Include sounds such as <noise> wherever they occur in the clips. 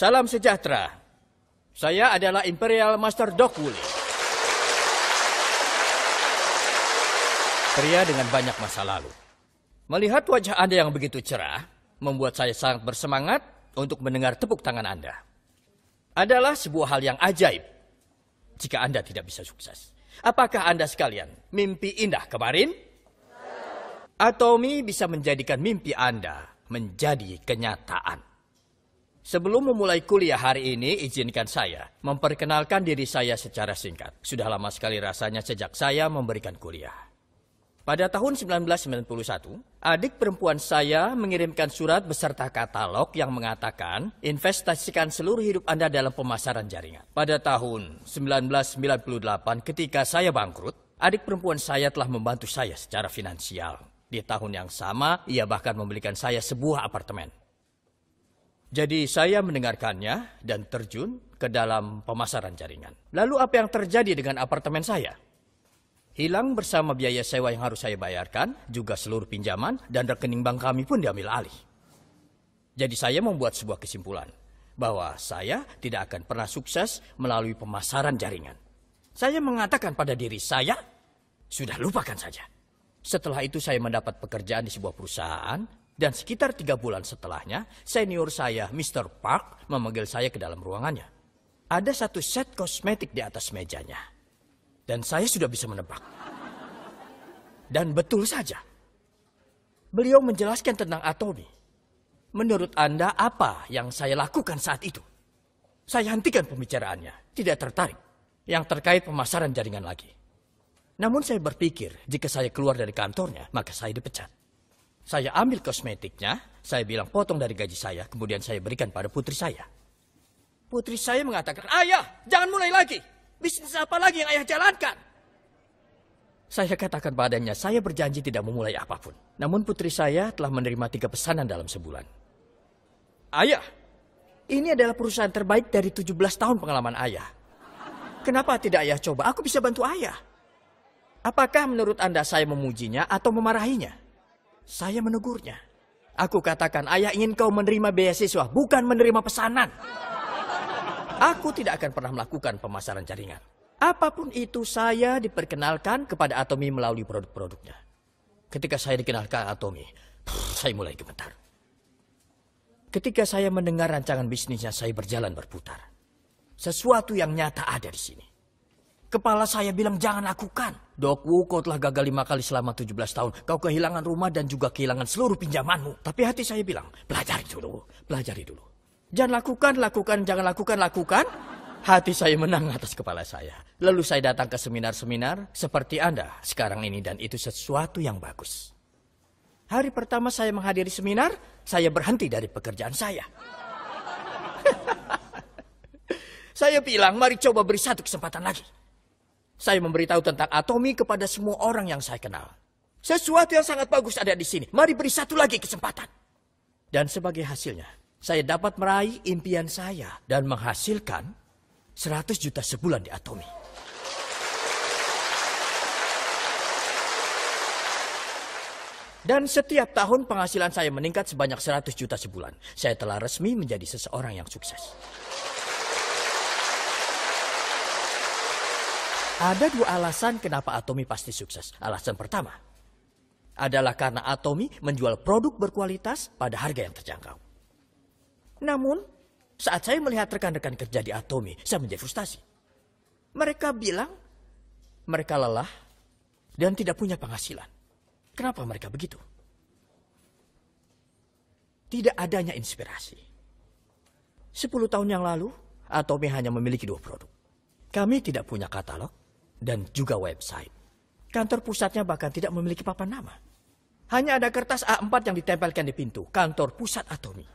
Salam sejahtera. Saya adalah Imperial Master Doc Woolley. Pria dengan banyak masa lalu. Melihat wajah Anda yang begitu cerah, membuat saya sangat bersemangat untuk mendengar tepuk tangan Anda. Adalah sebuah hal yang ajaib jika Anda tidak bisa sukses. Apakah Anda sekalian mimpi indah kemarin? Atau mi bisa menjadikan mimpi Anda menjadi kenyataan. Sebelum memulai kuliah hari ini, izinkan saya memperkenalkan diri saya secara singkat. Sudah lama sekali rasanya sejak saya memberikan kuliah. Pada tahun 1991, adik perempuan saya mengirimkan surat beserta katalog yang mengatakan, investasikan seluruh hidup Anda dalam pemasaran jaringan. Pada tahun 1998, ketika saya bangkrut, adik perempuan saya telah membantu saya secara finansial. Di tahun yang sama, ia bahkan membelikan saya sebuah apartemen. Jadi saya mendengarkannya dan terjun ke dalam pemasaran jaringan. Lalu apa yang terjadi dengan apartemen saya? Hilang bersama biaya sewa yang harus saya bayarkan, juga seluruh pinjaman dan rekening bank kami pun diambil alih. Jadi saya membuat sebuah kesimpulan bahwa saya tidak akan pernah sukses melalui pemasaran jaringan. Saya mengatakan pada diri saya, sudah lupakan saja. Setelah itu saya mendapat pekerjaan di sebuah perusahaan dan sekitar tiga bulan setelahnya, senior saya, Mr. Park, memanggil saya ke dalam ruangannya. Ada satu set kosmetik di atas mejanya. Dan saya sudah bisa menebak. Dan betul saja. Beliau menjelaskan tentang atomi. Menurut Anda apa yang saya lakukan saat itu? Saya hentikan pembicaraannya, tidak tertarik. Yang terkait pemasaran jaringan lagi. Namun saya berpikir, jika saya keluar dari kantornya, maka saya dipecat. Saya ambil kosmetiknya, saya bilang potong dari gaji saya, kemudian saya berikan pada putri saya. Putri saya mengatakan, ayah jangan mulai lagi. Bisnis apa lagi yang ayah jalankan? Saya katakan padanya, saya berjanji tidak memulai apapun. Namun putri saya telah menerima tiga pesanan dalam sebulan. Ayah, ini adalah perusahaan terbaik dari 17 tahun pengalaman ayah. Kenapa tidak ayah coba? Aku bisa bantu ayah. Apakah menurut Anda saya memujinya atau memarahinya? Saya menegurnya. Aku katakan, ayah ingin kau menerima beasiswa, bukan menerima pesanan. Aku tidak akan pernah melakukan pemasaran jaringan. Apapun itu saya diperkenalkan kepada Atomi melalui produk-produknya. Ketika saya dikenalkan Atomi, saya mulai gemetar. Ketika saya mendengar rancangan bisnisnya, saya berjalan berputar. Sesuatu yang nyata ada di sini. Kepala saya bilang jangan lakukan. Dok Wu, kau telah gagal lima kali selama 17 tahun. Kau kehilangan rumah dan juga kehilangan seluruh pinjamanmu. Tapi hati saya bilang, pelajari dulu, pelajari dulu. Jangan lakukan, lakukan, jangan lakukan, lakukan. Hati saya menang atas kepala saya. Lalu saya datang ke seminar-seminar seperti Anda sekarang ini dan itu sesuatu yang bagus. Hari pertama saya menghadiri seminar, saya berhenti dari pekerjaan saya. <laughs> saya bilang, mari coba beri satu kesempatan lagi. Saya memberitahu tentang atomi kepada semua orang yang saya kenal. Sesuatu yang sangat bagus ada di sini. Mari beri satu lagi kesempatan. Dan sebagai hasilnya, saya dapat meraih impian saya dan menghasilkan 100 juta sebulan di Atomi. Dan setiap tahun penghasilan saya meningkat sebanyak 100 juta sebulan. Saya telah resmi menjadi seseorang yang sukses. Ada dua alasan kenapa Atomi pasti sukses. Alasan pertama adalah karena Atomi menjual produk berkualitas pada harga yang terjangkau. Namun, saat saya melihat rekan-rekan kerja di Atomi, saya menjadi frustasi. Mereka bilang mereka lelah dan tidak punya penghasilan. Kenapa mereka begitu? Tidak adanya inspirasi. Sepuluh tahun yang lalu, Atomi hanya memiliki dua produk. Kami tidak punya katalog, dan juga website. Kantor pusatnya bahkan tidak memiliki papan nama. Hanya ada kertas A4 yang ditempelkan di pintu, kantor pusat atomi.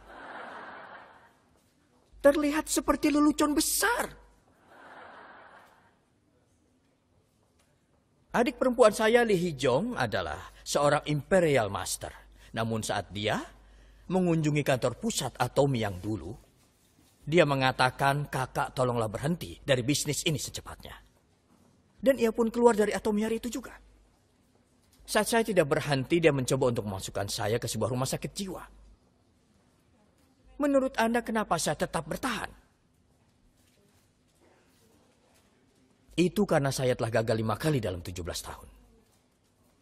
Terlihat seperti lelucon besar. Adik perempuan saya Li Hijong adalah seorang imperial master. Namun saat dia mengunjungi kantor pusat Atomi yang dulu, dia mengatakan kakak tolonglah berhenti dari bisnis ini secepatnya. Dan ia pun keluar dari atomiar itu juga. Saat saya tidak berhenti, dia mencoba untuk memasukkan saya ke sebuah rumah sakit jiwa. Menurut Anda kenapa saya tetap bertahan? Itu karena saya telah gagal lima kali dalam 17 tahun.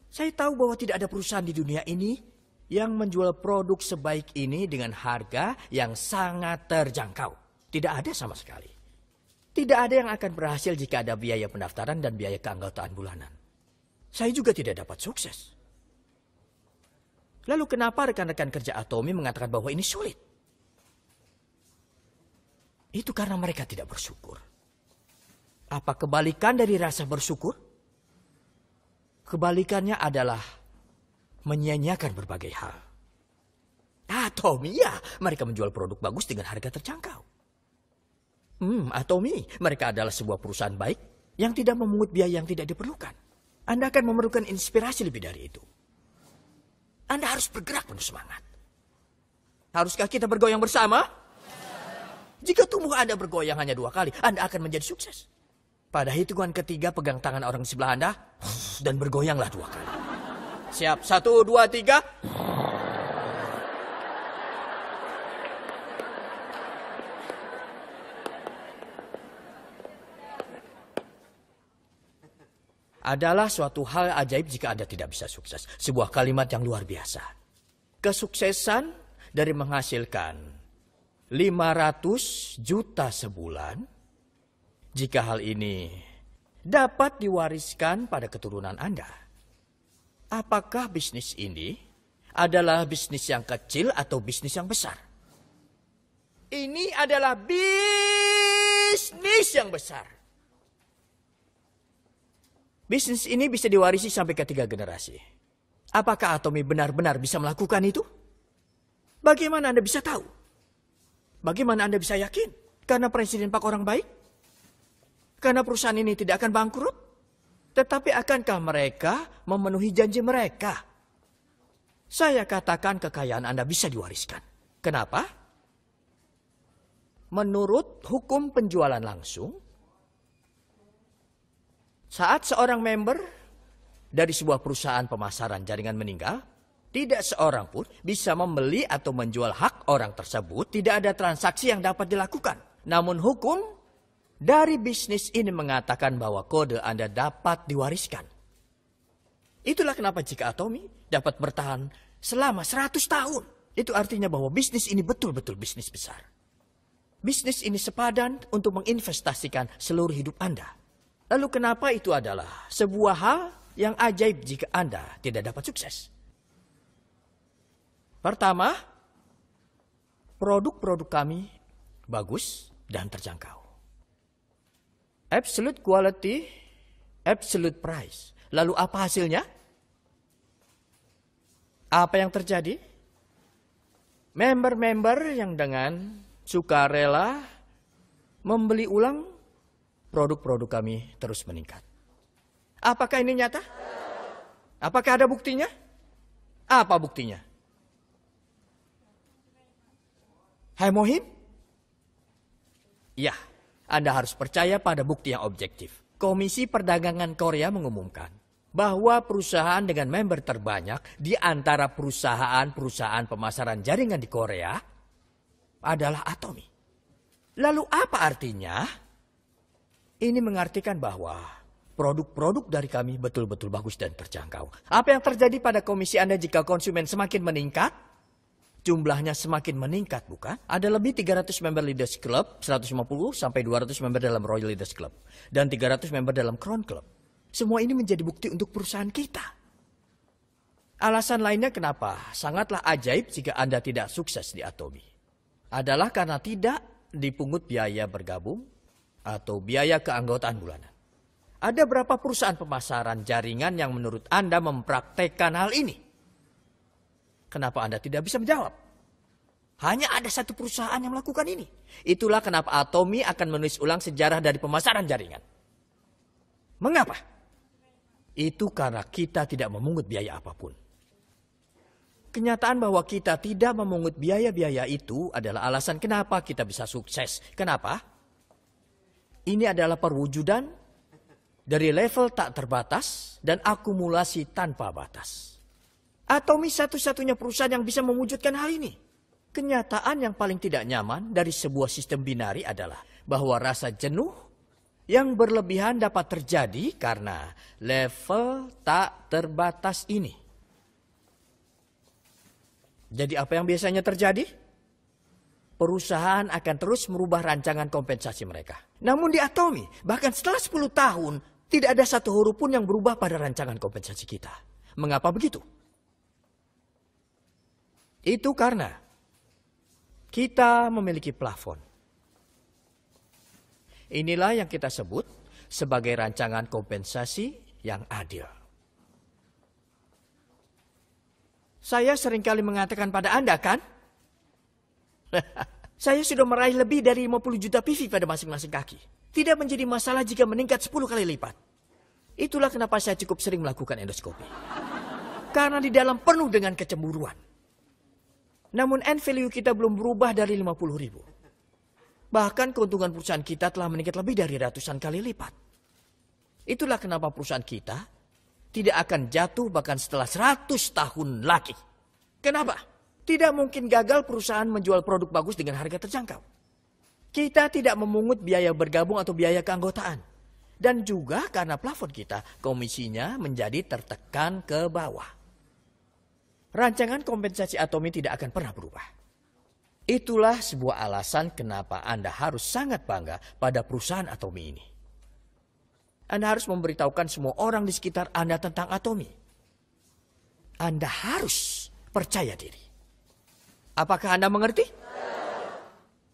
Saya tahu bahwa tidak ada perusahaan di dunia ini yang menjual produk sebaik ini dengan harga yang sangat terjangkau. Tidak ada sama sekali. Tidak ada yang akan berhasil jika ada biaya pendaftaran dan biaya keanggotaan bulanan. Saya juga tidak dapat sukses. Lalu kenapa rekan-rekan kerja Atomi mengatakan bahwa ini sulit? Itu karena mereka tidak bersyukur. Apa kebalikan dari rasa bersyukur? Kebalikannya adalah menyanyiakan berbagai hal. Atomi, ya, mereka menjual produk bagus dengan harga terjangkau. Hmm, Atomi, mereka adalah sebuah perusahaan baik yang tidak memungut biaya yang tidak diperlukan. Anda akan memerlukan inspirasi lebih dari itu. Anda harus bergerak penuh semangat. Haruskah kita bergoyang bersama? Jika tubuh Anda bergoyang hanya dua kali, Anda akan menjadi sukses. Pada hitungan ketiga, pegang tangan orang di sebelah Anda dan bergoyanglah dua kali. Siap, satu, dua, tiga. adalah suatu hal ajaib jika Anda tidak bisa sukses. Sebuah kalimat yang luar biasa. Kesuksesan dari menghasilkan 500 juta sebulan jika hal ini dapat diwariskan pada keturunan Anda. Apakah bisnis ini adalah bisnis yang kecil atau bisnis yang besar? Ini adalah bisnis yang besar. Bisnis ini bisa diwarisi sampai ketiga generasi. Apakah Atomi benar-benar bisa melakukan itu? Bagaimana Anda bisa tahu? Bagaimana Anda bisa yakin? Karena Presiden Pak orang baik? Karena perusahaan ini tidak akan bangkrut? Tetapi akankah mereka memenuhi janji mereka? Saya katakan kekayaan Anda bisa diwariskan. Kenapa? Menurut hukum penjualan langsung, saat seorang member dari sebuah perusahaan pemasaran jaringan meninggal, tidak seorang pun bisa membeli atau menjual hak orang tersebut, tidak ada transaksi yang dapat dilakukan. Namun hukum dari bisnis ini mengatakan bahwa kode Anda dapat diwariskan. Itulah kenapa jika Atomi dapat bertahan selama 100 tahun. Itu artinya bahwa bisnis ini betul-betul bisnis besar. Bisnis ini sepadan untuk menginvestasikan seluruh hidup Anda. Lalu kenapa itu adalah sebuah hal yang ajaib jika Anda tidak dapat sukses? Pertama, produk-produk kami bagus dan terjangkau. Absolute quality, absolute price. Lalu apa hasilnya? Apa yang terjadi? Member-member yang dengan suka rela membeli ulang produk-produk kami terus meningkat. Apakah ini nyata? Apakah ada buktinya? Apa buktinya? Hai Mohim? Ya, Anda harus percaya pada bukti yang objektif. Komisi Perdagangan Korea mengumumkan bahwa perusahaan dengan member terbanyak di antara perusahaan-perusahaan pemasaran jaringan di Korea adalah Atomi. Lalu apa artinya? Ini mengartikan bahwa produk-produk dari kami betul-betul bagus dan terjangkau. Apa yang terjadi pada komisi Anda jika konsumen semakin meningkat? Jumlahnya semakin meningkat, bukan? Ada lebih 300 member Leaders Club, 150 sampai 200 member dalam Royal Leaders Club, dan 300 member dalam Crown Club. Semua ini menjadi bukti untuk perusahaan kita. Alasan lainnya kenapa sangatlah ajaib jika Anda tidak sukses di Atomi. Adalah karena tidak dipungut biaya bergabung, atau biaya keanggotaan bulanan. Ada berapa perusahaan pemasaran jaringan yang menurut Anda mempraktekkan hal ini? Kenapa Anda tidak bisa menjawab? Hanya ada satu perusahaan yang melakukan ini. Itulah kenapa Atomi akan menulis ulang sejarah dari pemasaran jaringan. Mengapa? Itu karena kita tidak memungut biaya apapun. Kenyataan bahwa kita tidak memungut biaya-biaya itu adalah alasan kenapa kita bisa sukses. Kenapa? Ini adalah perwujudan dari level tak terbatas dan akumulasi tanpa batas. Atomi satu-satunya perusahaan yang bisa mewujudkan hal ini. Kenyataan yang paling tidak nyaman dari sebuah sistem binari adalah bahwa rasa jenuh yang berlebihan dapat terjadi karena level tak terbatas ini. Jadi apa yang biasanya terjadi? perusahaan akan terus merubah rancangan kompensasi mereka. Namun di Atomi, bahkan setelah 10 tahun, tidak ada satu huruf pun yang berubah pada rancangan kompensasi kita. Mengapa begitu? Itu karena kita memiliki plafon. Inilah yang kita sebut sebagai rancangan kompensasi yang adil. Saya seringkali mengatakan pada Anda kan? <laughs> Saya sudah meraih lebih dari 50 juta PV pada masing-masing kaki. Tidak menjadi masalah jika meningkat 10 kali lipat. Itulah kenapa saya cukup sering melakukan endoskopi. Karena di dalam penuh dengan kecemburuan. Namun N value kita belum berubah dari 50 ribu. Bahkan keuntungan perusahaan kita telah meningkat lebih dari ratusan kali lipat. Itulah kenapa perusahaan kita tidak akan jatuh bahkan setelah 100 tahun lagi. Kenapa? Tidak mungkin gagal perusahaan menjual produk bagus dengan harga terjangkau. Kita tidak memungut biaya bergabung atau biaya keanggotaan. Dan juga karena plafon kita, komisinya menjadi tertekan ke bawah. Rancangan kompensasi Atomi tidak akan pernah berubah. Itulah sebuah alasan kenapa Anda harus sangat bangga pada perusahaan Atomi ini. Anda harus memberitahukan semua orang di sekitar Anda tentang Atomi. Anda harus percaya diri. Apakah Anda mengerti?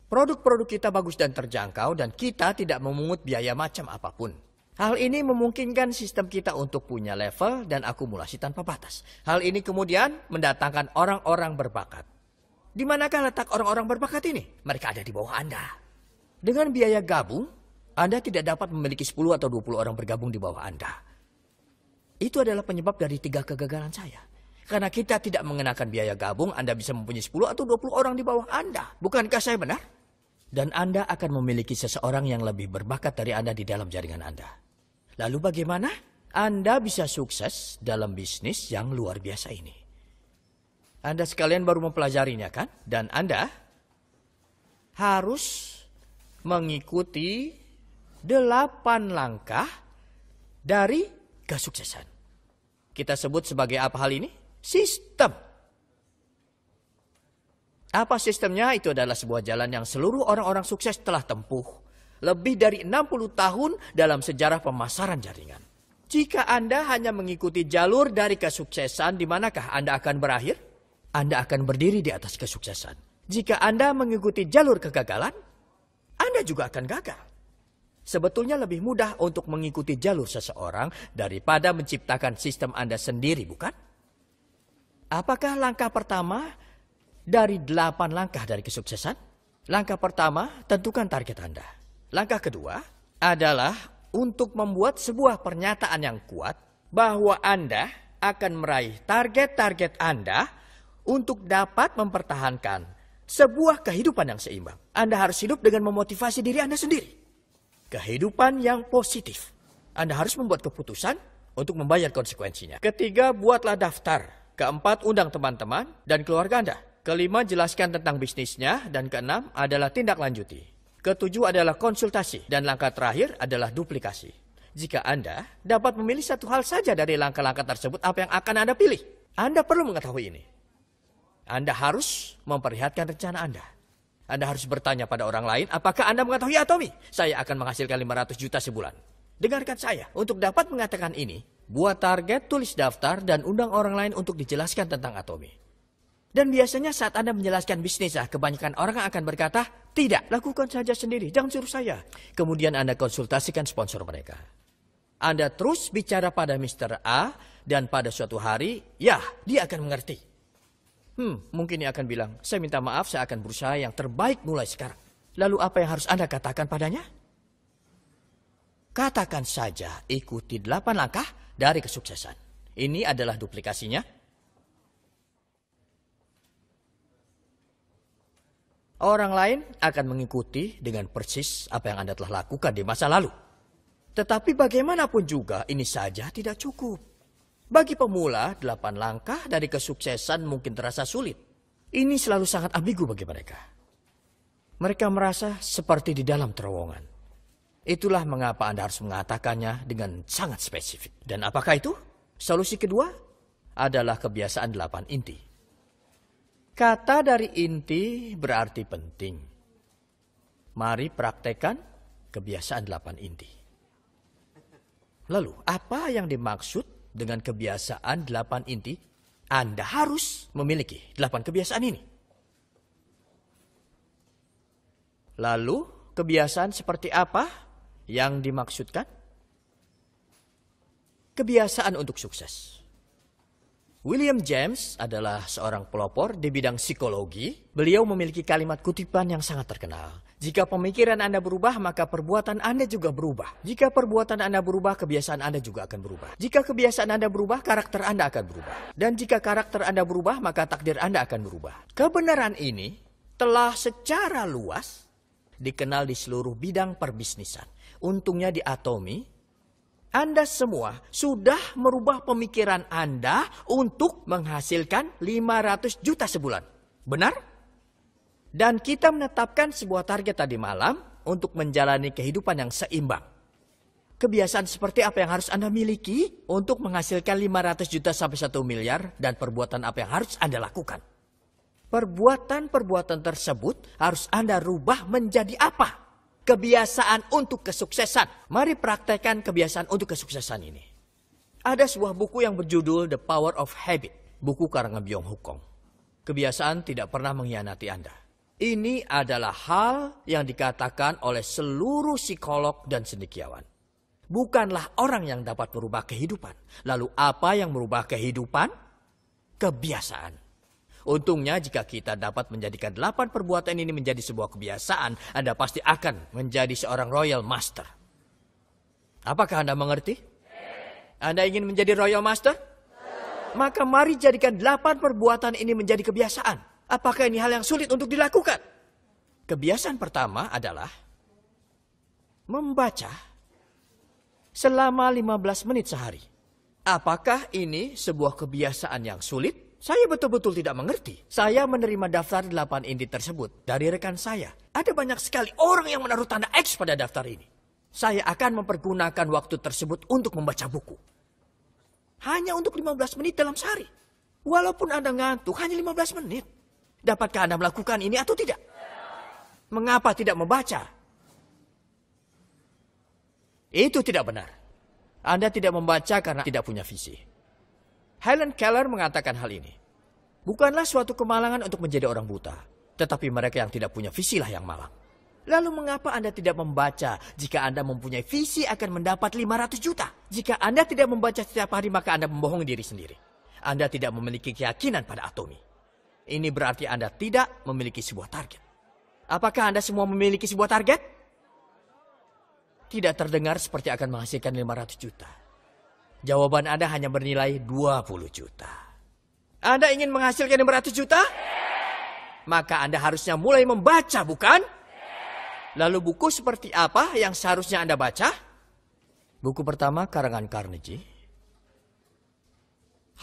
Produk-produk kita bagus dan terjangkau dan kita tidak memungut biaya macam apapun. Hal ini memungkinkan sistem kita untuk punya level dan akumulasi tanpa batas. Hal ini kemudian mendatangkan orang-orang berbakat. Di manakah letak orang-orang berbakat ini? Mereka ada di bawah Anda. Dengan biaya gabung, Anda tidak dapat memiliki 10 atau 20 orang bergabung di bawah Anda. Itu adalah penyebab dari tiga kegagalan saya. Karena kita tidak mengenakan biaya gabung, Anda bisa mempunyai 10 atau 20 orang di bawah Anda. Bukankah saya benar? Dan Anda akan memiliki seseorang yang lebih berbakat dari Anda di dalam jaringan Anda. Lalu bagaimana? Anda bisa sukses dalam bisnis yang luar biasa ini. Anda sekalian baru mempelajarinya kan? Dan Anda harus mengikuti delapan langkah dari kesuksesan. Kita sebut sebagai apa hal ini? Sistem. Apa sistemnya? Itu adalah sebuah jalan yang seluruh orang-orang sukses telah tempuh. Lebih dari 60 tahun dalam sejarah pemasaran jaringan. Jika Anda hanya mengikuti jalur dari kesuksesan, di manakah Anda akan berakhir? Anda akan berdiri di atas kesuksesan. Jika Anda mengikuti jalur kegagalan, Anda juga akan gagal. Sebetulnya lebih mudah untuk mengikuti jalur seseorang daripada menciptakan sistem Anda sendiri, bukan? Apakah langkah pertama dari delapan langkah dari kesuksesan? Langkah pertama, tentukan target Anda. Langkah kedua adalah untuk membuat sebuah pernyataan yang kuat bahwa Anda akan meraih target-target Anda untuk dapat mempertahankan sebuah kehidupan yang seimbang. Anda harus hidup dengan memotivasi diri Anda sendiri. Kehidupan yang positif. Anda harus membuat keputusan untuk membayar konsekuensinya. Ketiga, buatlah daftar Keempat, undang teman-teman dan keluarga Anda. Kelima, jelaskan tentang bisnisnya. Dan keenam adalah tindak lanjuti. Ketujuh adalah konsultasi. Dan langkah terakhir adalah duplikasi. Jika Anda dapat memilih satu hal saja dari langkah-langkah tersebut, apa yang akan Anda pilih? Anda perlu mengetahui ini. Anda harus memperlihatkan rencana Anda. Anda harus bertanya pada orang lain, apakah Anda mengetahui Atomi? Saya akan menghasilkan 500 juta sebulan. Dengarkan saya, untuk dapat mengatakan ini, Buat target, tulis daftar, dan undang orang lain untuk dijelaskan tentang Atomi. Dan biasanya saat Anda menjelaskan bisnis, ah, kebanyakan orang akan berkata, tidak, lakukan saja sendiri, jangan suruh saya. Kemudian Anda konsultasikan sponsor mereka. Anda terus bicara pada Mr. A, dan pada suatu hari, ya, dia akan mengerti. Hmm, mungkin dia akan bilang, saya minta maaf, saya akan berusaha yang terbaik mulai sekarang. Lalu apa yang harus Anda katakan padanya? Katakan saja, ikuti delapan langkah, dari kesuksesan. Ini adalah duplikasinya. Orang lain akan mengikuti dengan persis apa yang Anda telah lakukan di masa lalu. Tetapi bagaimanapun juga ini saja tidak cukup. Bagi pemula, delapan langkah dari kesuksesan mungkin terasa sulit. Ini selalu sangat ambigu bagi mereka. Mereka merasa seperti di dalam terowongan. Itulah mengapa Anda harus mengatakannya dengan sangat spesifik. Dan apakah itu? Solusi kedua adalah kebiasaan delapan inti. Kata dari inti berarti penting. Mari praktekkan kebiasaan delapan inti. Lalu, apa yang dimaksud dengan kebiasaan delapan inti? Anda harus memiliki delapan kebiasaan ini. Lalu, kebiasaan seperti apa yang dimaksudkan kebiasaan untuk sukses. William James adalah seorang pelopor di bidang psikologi. Beliau memiliki kalimat kutipan yang sangat terkenal. Jika pemikiran Anda berubah, maka perbuatan Anda juga berubah. Jika perbuatan Anda berubah, kebiasaan Anda juga akan berubah. Jika kebiasaan Anda berubah, karakter Anda akan berubah. Dan jika karakter Anda berubah, maka takdir Anda akan berubah. Kebenaran ini telah secara luas dikenal di seluruh bidang perbisnisan. Untungnya di Atomi, Anda semua sudah merubah pemikiran Anda untuk menghasilkan 500 juta sebulan. Benar? Dan kita menetapkan sebuah target tadi malam untuk menjalani kehidupan yang seimbang. Kebiasaan seperti apa yang harus Anda miliki untuk menghasilkan 500 juta sampai 1 miliar dan perbuatan apa yang harus Anda lakukan. Perbuatan-perbuatan tersebut harus Anda rubah menjadi apa? kebiasaan untuk kesuksesan. Mari praktekkan kebiasaan untuk kesuksesan ini. Ada sebuah buku yang berjudul The Power of Habit, buku karangan Byung Hukong. Kebiasaan tidak pernah mengkhianati Anda. Ini adalah hal yang dikatakan oleh seluruh psikolog dan cendekiawan. Bukanlah orang yang dapat merubah kehidupan. Lalu apa yang merubah kehidupan? Kebiasaan. Untungnya jika kita dapat menjadikan delapan perbuatan ini menjadi sebuah kebiasaan, Anda pasti akan menjadi seorang royal master. Apakah Anda mengerti? Anda ingin menjadi royal master? Maka mari jadikan delapan perbuatan ini menjadi kebiasaan. Apakah ini hal yang sulit untuk dilakukan? Kebiasaan pertama adalah membaca selama 15 menit sehari. Apakah ini sebuah kebiasaan yang sulit? Saya betul-betul tidak mengerti. Saya menerima daftar 8 indi tersebut dari rekan saya. Ada banyak sekali orang yang menaruh tanda X pada daftar ini. Saya akan mempergunakan waktu tersebut untuk membaca buku. Hanya untuk 15 menit dalam sehari. Walaupun Anda ngantuk, hanya 15 menit. Dapatkah Anda melakukan ini atau tidak? Mengapa tidak membaca? Itu tidak benar. Anda tidak membaca karena tidak punya visi. Helen Keller mengatakan hal ini. Bukanlah suatu kemalangan untuk menjadi orang buta, tetapi mereka yang tidak punya visi lah yang malang. Lalu mengapa Anda tidak membaca? Jika Anda mempunyai visi akan mendapat 500 juta. Jika Anda tidak membaca setiap hari maka Anda membohongi diri sendiri. Anda tidak memiliki keyakinan pada atomi. Ini berarti Anda tidak memiliki sebuah target. Apakah Anda semua memiliki sebuah target? Tidak terdengar seperti akan menghasilkan 500 juta. Jawaban Anda hanya bernilai 20 juta. Anda ingin menghasilkan 500 juta? Maka Anda harusnya mulai membaca, bukan? Lalu buku seperti apa yang seharusnya Anda baca? Buku pertama karangan Carnegie.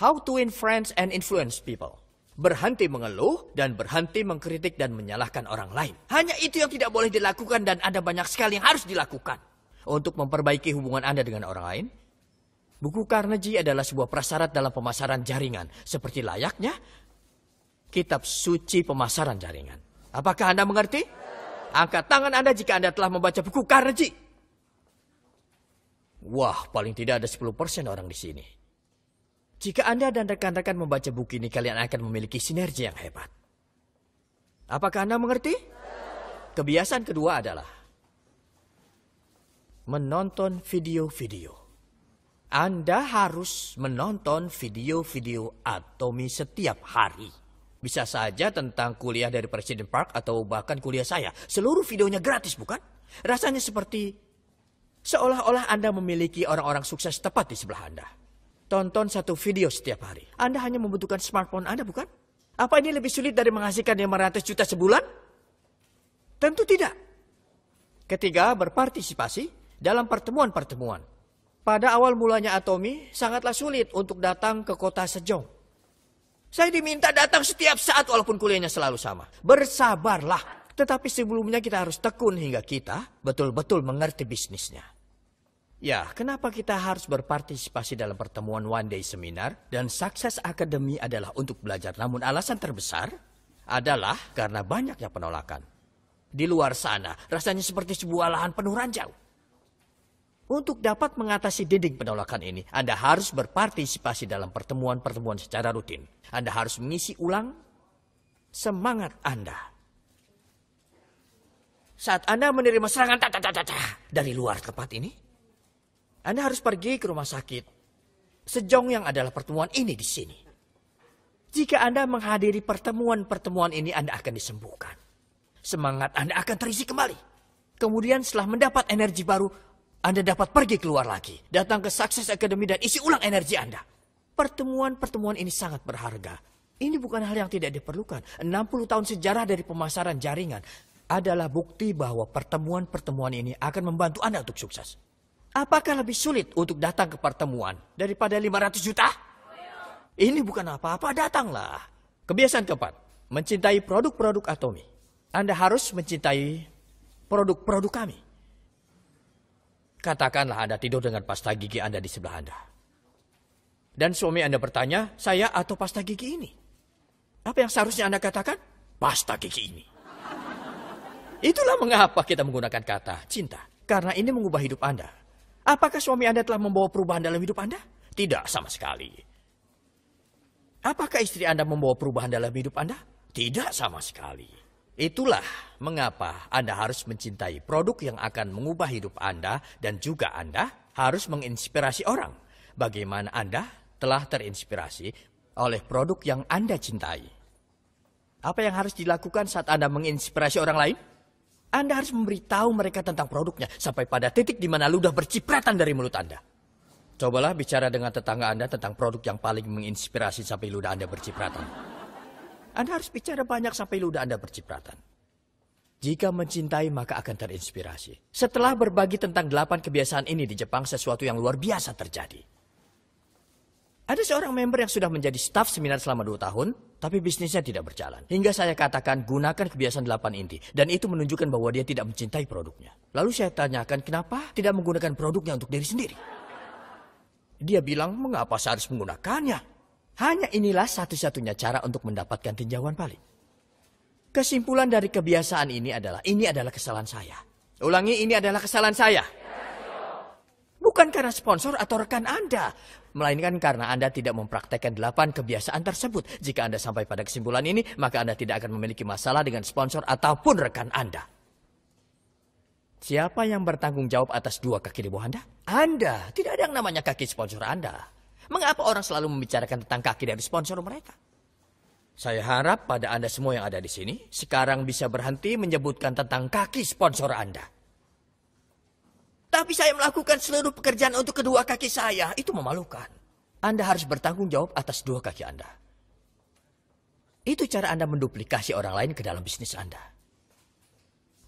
How to Win Friends and Influence People. Berhenti mengeluh dan berhenti mengkritik dan menyalahkan orang lain. Hanya itu yang tidak boleh dilakukan dan ada banyak sekali yang harus dilakukan. Untuk memperbaiki hubungan Anda dengan orang lain, Buku Carnegie adalah sebuah prasyarat dalam pemasaran jaringan, seperti layaknya kitab suci pemasaran jaringan. Apakah Anda mengerti? Angkat tangan Anda jika Anda telah membaca buku Carnegie. Wah, paling tidak ada 10% orang di sini. Jika Anda dan rekan-rekan membaca buku ini, kalian akan memiliki sinergi yang hebat. Apakah Anda mengerti? Kebiasaan kedua adalah menonton video-video. Anda harus menonton video-video Atomi setiap hari. Bisa saja tentang kuliah dari Presiden Park atau bahkan kuliah saya. Seluruh videonya gratis, bukan? Rasanya seperti seolah-olah Anda memiliki orang-orang sukses tepat di sebelah Anda. Tonton satu video setiap hari. Anda hanya membutuhkan smartphone Anda, bukan? Apa ini lebih sulit dari menghasilkan 500 juta sebulan? Tentu tidak. Ketiga, berpartisipasi dalam pertemuan-pertemuan pada awal mulanya Atomi sangatlah sulit untuk datang ke kota Sejong. Saya diminta datang setiap saat walaupun kuliahnya selalu sama. Bersabarlah. Tetapi sebelumnya kita harus tekun hingga kita betul-betul mengerti bisnisnya. Ya, kenapa kita harus berpartisipasi dalam pertemuan One Day Seminar dan Success Academy adalah untuk belajar. Namun alasan terbesar adalah karena banyaknya penolakan. Di luar sana, rasanya seperti sebuah lahan penuh ranjau. Untuk dapat mengatasi dinding penolakan ini, Anda harus berpartisipasi dalam pertemuan-pertemuan secara rutin. Anda harus mengisi ulang semangat Anda. Saat Anda menerima serangan ta, ta, ta, ta, ta, dari luar tempat ini, Anda harus pergi ke rumah sakit. Sejong yang adalah pertemuan ini di sini. Jika Anda menghadiri pertemuan-pertemuan ini, Anda akan disembuhkan. Semangat Anda akan terisi kembali. Kemudian setelah mendapat energi baru, anda dapat pergi keluar lagi, datang ke Success Academy dan isi ulang energi Anda. Pertemuan-pertemuan ini sangat berharga. Ini bukan hal yang tidak diperlukan. 60 tahun sejarah dari pemasaran jaringan adalah bukti bahwa pertemuan-pertemuan ini akan membantu Anda untuk sukses. Apakah lebih sulit untuk datang ke pertemuan daripada 500 juta? Ini bukan apa-apa, datanglah. Kebiasaan keempat, mencintai produk-produk Atomi. Anda harus mencintai produk-produk kami. Katakanlah Anda tidur dengan pasta gigi Anda di sebelah Anda. Dan suami Anda bertanya, saya atau pasta gigi ini? Apa yang seharusnya Anda katakan? Pasta gigi ini. Itulah mengapa kita menggunakan kata cinta. Karena ini mengubah hidup Anda. Apakah suami Anda telah membawa perubahan dalam hidup Anda? Tidak sama sekali. Apakah istri Anda membawa perubahan dalam hidup Anda? Tidak sama sekali. Itulah mengapa Anda harus mencintai produk yang akan mengubah hidup Anda dan juga Anda harus menginspirasi orang. Bagaimana Anda telah terinspirasi oleh produk yang Anda cintai. Apa yang harus dilakukan saat Anda menginspirasi orang lain? Anda harus memberitahu mereka tentang produknya sampai pada titik di mana ludah bercipratan dari mulut Anda. Cobalah bicara dengan tetangga Anda tentang produk yang paling menginspirasi sampai ludah Anda bercipratan. Anda harus bicara banyak sampai ludah Anda bercipratan. Jika mencintai maka akan terinspirasi. Setelah berbagi tentang delapan kebiasaan ini di Jepang, sesuatu yang luar biasa terjadi. Ada seorang member yang sudah menjadi staf seminar selama dua tahun, tapi bisnisnya tidak berjalan. Hingga saya katakan gunakan kebiasaan delapan inti. Dan itu menunjukkan bahwa dia tidak mencintai produknya. Lalu saya tanyakan kenapa tidak menggunakan produknya untuk diri sendiri. Dia bilang mengapa saya harus menggunakannya. Hanya inilah satu-satunya cara untuk mendapatkan tinjauan balik. Kesimpulan dari kebiasaan ini adalah, ini adalah kesalahan saya. Ulangi, ini adalah kesalahan saya. Bukan karena sponsor atau rekan Anda, melainkan karena Anda tidak mempraktekkan delapan kebiasaan tersebut. Jika Anda sampai pada kesimpulan ini, maka Anda tidak akan memiliki masalah dengan sponsor ataupun rekan Anda. Siapa yang bertanggung jawab atas dua kaki di bawah Anda? Anda. Tidak ada yang namanya kaki sponsor Anda. Mengapa orang selalu membicarakan tentang kaki dari sponsor mereka? Saya harap pada Anda semua yang ada di sini, sekarang bisa berhenti menyebutkan tentang kaki sponsor Anda. Tapi saya melakukan seluruh pekerjaan untuk kedua kaki saya. Itu memalukan. Anda harus bertanggung jawab atas dua kaki Anda. Itu cara Anda menduplikasi orang lain ke dalam bisnis Anda.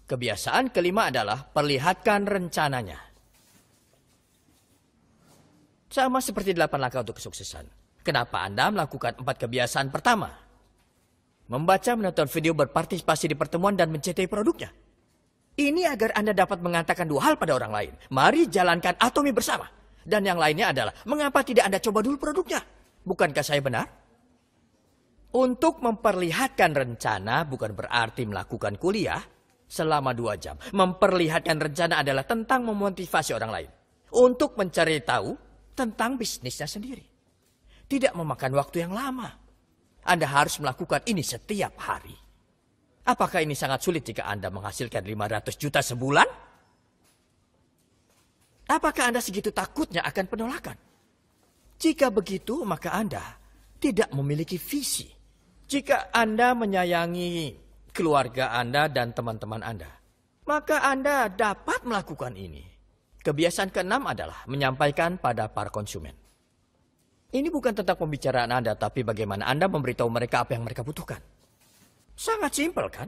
Kebiasaan kelima adalah perlihatkan rencananya. Sama seperti delapan langkah untuk kesuksesan. Kenapa Anda melakukan empat kebiasaan pertama? Membaca, menonton video, berpartisipasi di pertemuan, dan mencintai produknya. Ini agar Anda dapat mengatakan dua hal pada orang lain. Mari jalankan atomi bersama. Dan yang lainnya adalah, mengapa tidak Anda coba dulu produknya? Bukankah saya benar? Untuk memperlihatkan rencana bukan berarti melakukan kuliah selama dua jam. Memperlihatkan rencana adalah tentang memotivasi orang lain. Untuk mencari tahu, tentang bisnisnya sendiri. Tidak memakan waktu yang lama. Anda harus melakukan ini setiap hari. Apakah ini sangat sulit jika Anda menghasilkan 500 juta sebulan? Apakah Anda segitu takutnya akan penolakan? Jika begitu, maka Anda tidak memiliki visi. Jika Anda menyayangi keluarga Anda dan teman-teman Anda, maka Anda dapat melakukan ini. Kebiasaan keenam adalah menyampaikan pada para konsumen. Ini bukan tentang pembicaraan Anda, tapi bagaimana Anda memberitahu mereka apa yang mereka butuhkan. Sangat simpel, kan?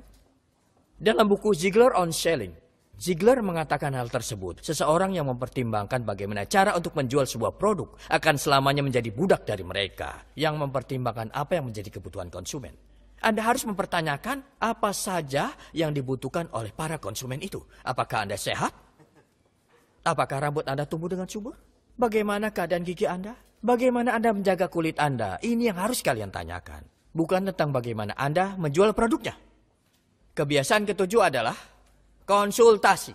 Dalam buku Ziegler on Selling, Ziegler mengatakan hal tersebut. Seseorang yang mempertimbangkan bagaimana cara untuk menjual sebuah produk akan selamanya menjadi budak dari mereka yang mempertimbangkan apa yang menjadi kebutuhan konsumen. Anda harus mempertanyakan apa saja yang dibutuhkan oleh para konsumen itu. Apakah Anda sehat? Apakah rambut Anda tumbuh dengan subur? Bagaimana keadaan gigi Anda? Bagaimana Anda menjaga kulit Anda? Ini yang harus kalian tanyakan. Bukan tentang bagaimana Anda menjual produknya. Kebiasaan ketujuh adalah konsultasi.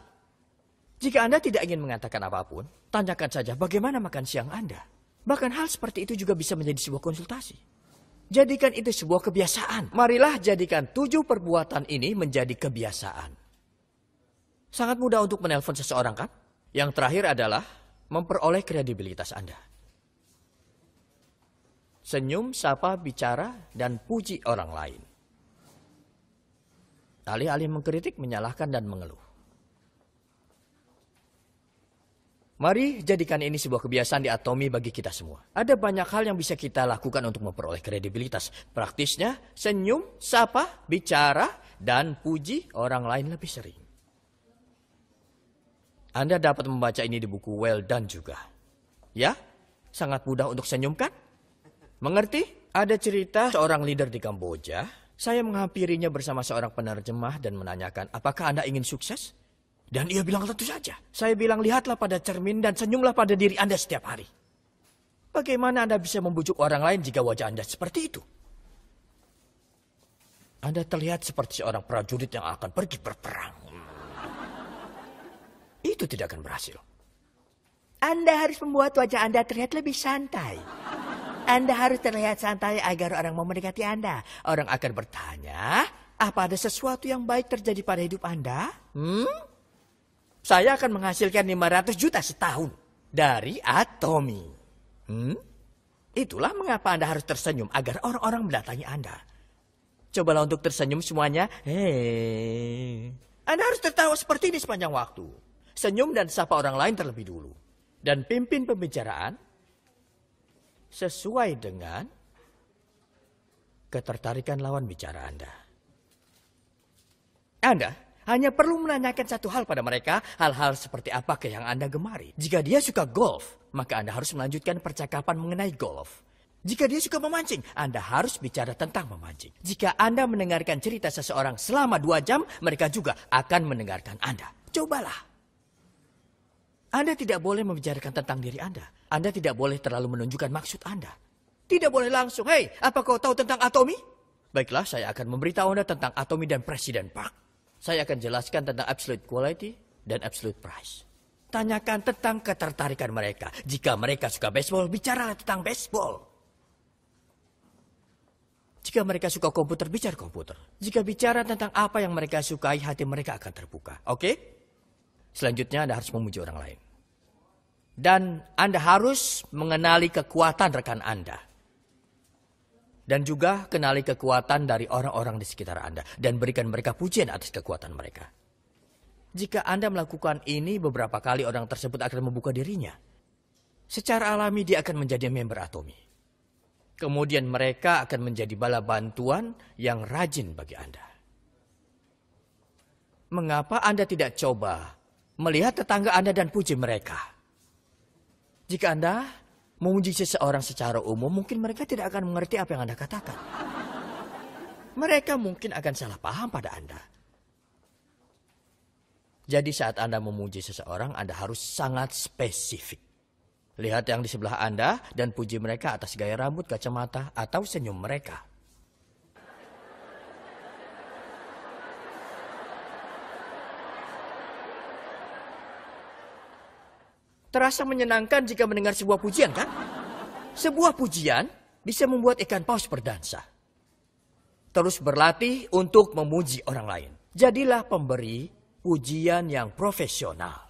Jika Anda tidak ingin mengatakan apapun, tanyakan saja bagaimana makan siang Anda. Bahkan hal seperti itu juga bisa menjadi sebuah konsultasi. Jadikan itu sebuah kebiasaan. Marilah jadikan tujuh perbuatan ini menjadi kebiasaan. Sangat mudah untuk menelpon seseorang kan? Yang terakhir adalah memperoleh kredibilitas Anda. Senyum, sapa, bicara, dan puji orang lain. Alih-alih mengkritik, menyalahkan, dan mengeluh. Mari jadikan ini sebuah kebiasaan di Atomi bagi kita semua. Ada banyak hal yang bisa kita lakukan untuk memperoleh kredibilitas. Praktisnya, senyum, sapa, bicara, dan puji orang lain lebih sering. Anda dapat membaca ini di buku Well dan juga. Ya, sangat mudah untuk senyumkan? Mengerti? Ada cerita seorang leader di Kamboja. Saya menghampirinya bersama seorang penerjemah dan menanyakan, apakah Anda ingin sukses? Dan ia bilang tentu saja. Saya bilang lihatlah pada cermin dan senyumlah pada diri Anda setiap hari. Bagaimana Anda bisa membujuk orang lain jika wajah Anda seperti itu? Anda terlihat seperti seorang prajurit yang akan pergi berperang. Itu tidak akan berhasil. Anda harus membuat wajah Anda terlihat lebih santai. Anda harus terlihat santai agar orang mau mendekati Anda. Orang akan bertanya, apa ada sesuatu yang baik terjadi pada hidup Anda? Hmm? Saya akan menghasilkan 500 juta setahun dari Atomi. Hmm? Itulah mengapa Anda harus tersenyum agar orang-orang mendatangi Anda. Cobalah untuk tersenyum semuanya. Hei. Anda harus tertawa seperti ini sepanjang waktu senyum dan sapa orang lain terlebih dulu. Dan pimpin pembicaraan sesuai dengan ketertarikan lawan bicara Anda. Anda hanya perlu menanyakan satu hal pada mereka, hal-hal seperti apa ke yang Anda gemari. Jika dia suka golf, maka Anda harus melanjutkan percakapan mengenai golf. Jika dia suka memancing, Anda harus bicara tentang memancing. Jika Anda mendengarkan cerita seseorang selama dua jam, mereka juga akan mendengarkan Anda. Cobalah. Anda tidak boleh membicarakan tentang diri Anda. Anda tidak boleh terlalu menunjukkan maksud Anda. Tidak boleh langsung, hei, apa kau tahu tentang Atomi? Baiklah, saya akan memberitahu Anda tentang Atomi dan Presiden Park. Saya akan jelaskan tentang absolute quality dan absolute price. Tanyakan tentang ketertarikan mereka. Jika mereka suka baseball, bicaralah tentang baseball. Jika mereka suka komputer, bicara komputer. Jika bicara tentang apa yang mereka sukai, hati mereka akan terbuka. Oke? Okay? Selanjutnya, Anda harus memuji orang lain. Dan Anda harus mengenali kekuatan rekan Anda. Dan juga kenali kekuatan dari orang-orang di sekitar Anda. Dan berikan mereka pujian atas kekuatan mereka. Jika Anda melakukan ini beberapa kali orang tersebut akan membuka dirinya. Secara alami dia akan menjadi member Atomi. Kemudian mereka akan menjadi bala bantuan yang rajin bagi Anda. Mengapa Anda tidak coba melihat tetangga Anda dan puji mereka? Jika Anda memuji seseorang secara umum, mungkin mereka tidak akan mengerti apa yang Anda katakan. Mereka mungkin akan salah paham pada Anda. Jadi saat Anda memuji seseorang, Anda harus sangat spesifik. Lihat yang di sebelah Anda dan puji mereka atas gaya rambut, kacamata, atau senyum mereka. Terasa menyenangkan jika mendengar sebuah pujian, kan? Sebuah pujian bisa membuat ikan paus berdansa. Terus berlatih untuk memuji orang lain. Jadilah pemberi pujian yang profesional.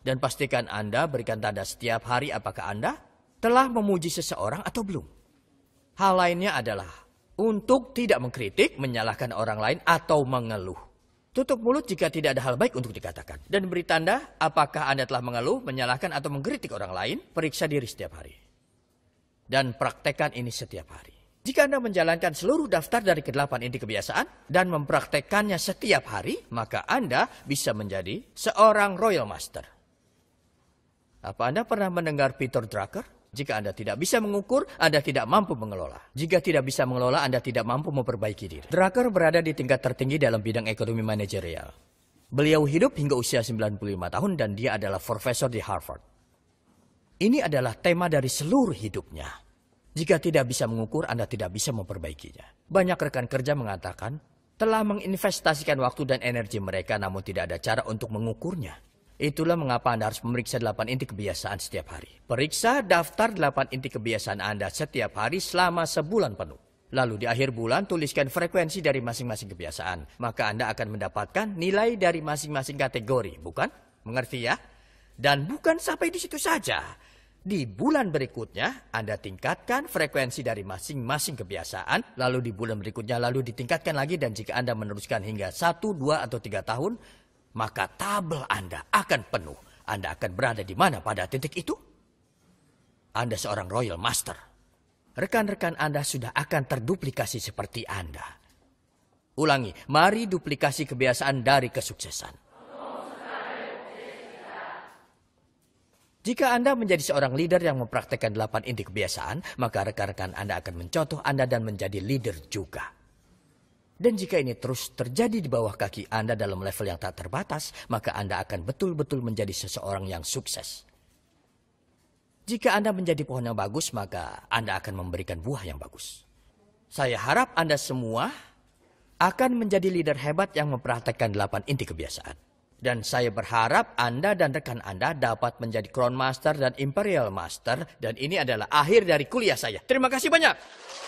Dan pastikan Anda berikan tanda setiap hari apakah Anda telah memuji seseorang atau belum. Hal lainnya adalah untuk tidak mengkritik, menyalahkan orang lain, atau mengeluh. Tutup mulut jika tidak ada hal baik untuk dikatakan. Dan beri tanda apakah Anda telah mengeluh, menyalahkan, atau mengkritik orang lain. Periksa diri setiap hari. Dan praktekkan ini setiap hari. Jika Anda menjalankan seluruh daftar dari kedelapan inti kebiasaan dan mempraktekkannya setiap hari, maka Anda bisa menjadi seorang Royal Master. Apa Anda pernah mendengar Peter Drucker? Jika Anda tidak bisa mengukur, Anda tidak mampu mengelola. Jika tidak bisa mengelola, Anda tidak mampu memperbaiki diri. Drucker berada di tingkat tertinggi dalam bidang ekonomi manajerial. Beliau hidup hingga usia 95 tahun dan dia adalah profesor di Harvard. Ini adalah tema dari seluruh hidupnya. Jika tidak bisa mengukur, Anda tidak bisa memperbaikinya. Banyak rekan kerja mengatakan, telah menginvestasikan waktu dan energi mereka namun tidak ada cara untuk mengukurnya. Itulah mengapa Anda harus memeriksa delapan inti kebiasaan setiap hari. Periksa daftar delapan inti kebiasaan Anda setiap hari selama sebulan penuh. Lalu di akhir bulan tuliskan frekuensi dari masing-masing kebiasaan. Maka Anda akan mendapatkan nilai dari masing-masing kategori, bukan? Mengerti ya? Dan bukan sampai di situ saja. Di bulan berikutnya, Anda tingkatkan frekuensi dari masing-masing kebiasaan, lalu di bulan berikutnya lalu ditingkatkan lagi dan jika Anda meneruskan hingga satu, dua atau tiga tahun, maka tabel Anda akan penuh. Anda akan berada di mana pada titik itu? Anda seorang royal master. Rekan-rekan Anda sudah akan terduplikasi seperti Anda. Ulangi, mari duplikasi kebiasaan dari kesuksesan. Jika Anda menjadi seorang leader yang mempraktekkan delapan inti kebiasaan, maka rekan-rekan Anda akan mencontoh Anda dan menjadi leader juga. Dan jika ini terus terjadi di bawah kaki Anda dalam level yang tak terbatas, maka Anda akan betul-betul menjadi seseorang yang sukses. Jika Anda menjadi pohon yang bagus, maka Anda akan memberikan buah yang bagus. Saya harap Anda semua akan menjadi leader hebat yang memperhatikan delapan inti kebiasaan. Dan saya berharap Anda dan rekan Anda dapat menjadi Crown Master dan Imperial Master. Dan ini adalah akhir dari kuliah saya. Terima kasih banyak.